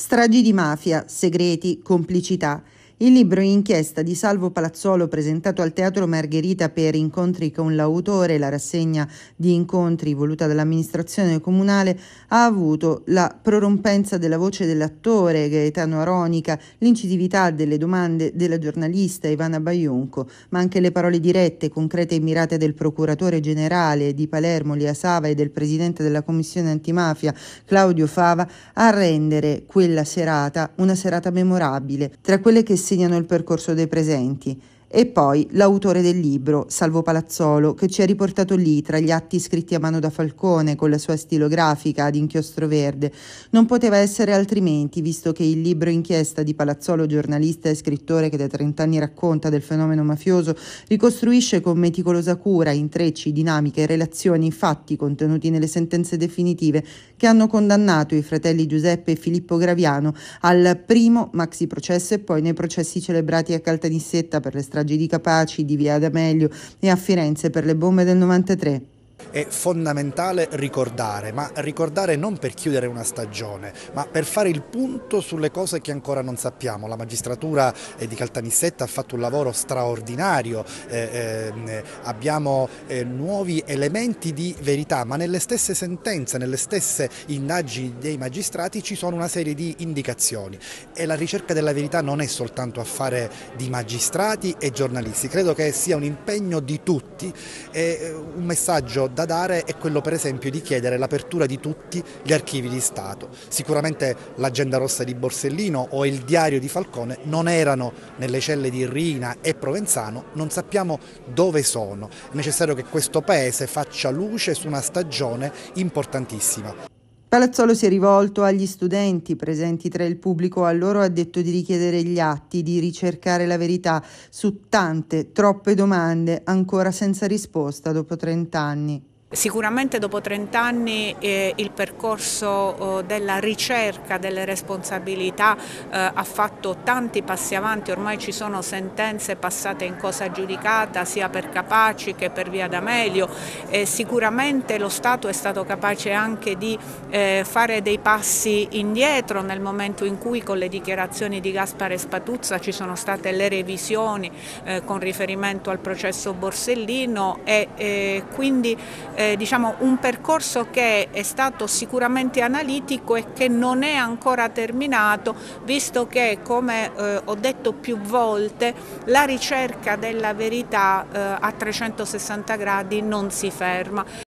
Stragi di mafia, segreti, complicità. Il libro Inchiesta di Salvo Palazzolo presentato al Teatro Margherita per incontri con l'autore, la rassegna di incontri voluta dall'amministrazione comunale, ha avuto la prorompenza della voce dell'attore Gaetano Aronica, l'incisività delle domande della giornalista Ivana Baiunco, ma anche le parole dirette, concrete e mirate del procuratore generale di Palermo Lia Sava e del presidente della commissione antimafia Claudio Fava a rendere quella serata una serata memorabile, tra quelle che insegnano il percorso dei presenti, e poi l'autore del libro, Salvo Palazzolo, che ci ha riportato lì tra gli atti scritti a mano da Falcone con la sua stilografica ad inchiostro verde. Non poteva essere altrimenti, visto che il libro inchiesta di Palazzolo, giornalista e scrittore che da 30 anni racconta del fenomeno mafioso, ricostruisce con meticolosa cura intrecci, dinamiche, relazioni, fatti contenuti nelle sentenze definitive che hanno condannato i fratelli Giuseppe e Filippo Graviano al primo maxi processo e poi nei processi celebrati a Caltanissetta per le strade ostaggi di Capaci, di Via D'Amelio e a Firenze per le bombe del 93. È fondamentale ricordare, ma ricordare non per chiudere una stagione, ma per fare il punto sulle cose che ancora non sappiamo. La magistratura eh, di Caltanissetta ha fatto un lavoro straordinario, eh, eh, abbiamo eh, nuovi elementi di verità, ma nelle stesse sentenze, nelle stesse indagini dei magistrati ci sono una serie di indicazioni e la ricerca della verità non è soltanto affare di magistrati e giornalisti, credo che sia un impegno di tutti e eh, un messaggio da dare è quello per esempio di chiedere l'apertura di tutti gli archivi di Stato. Sicuramente l'agenda rossa di Borsellino o il diario di Falcone non erano nelle celle di Rina e Provenzano, non sappiamo dove sono. È necessario che questo Paese faccia luce su una stagione importantissima. Palazzolo si è rivolto agli studenti presenti tra il pubblico, a loro ha detto di richiedere gli atti, di ricercare la verità su tante, troppe domande ancora senza risposta dopo 30 anni. Sicuramente dopo 30 anni eh, il percorso eh, della ricerca delle responsabilità eh, ha fatto tanti passi avanti, ormai ci sono sentenze passate in cosa giudicata sia per Capaci che per Via D'Amelio, sicuramente lo Stato è stato capace anche di eh, fare dei passi indietro nel momento in cui con le dichiarazioni di Gaspare Spatuzza ci sono state le revisioni eh, con riferimento al processo Borsellino e eh, quindi eh, diciamo, un percorso che è stato sicuramente analitico e che non è ancora terminato, visto che, come eh, ho detto più volte, la ricerca della verità eh, a 360 gradi non si ferma.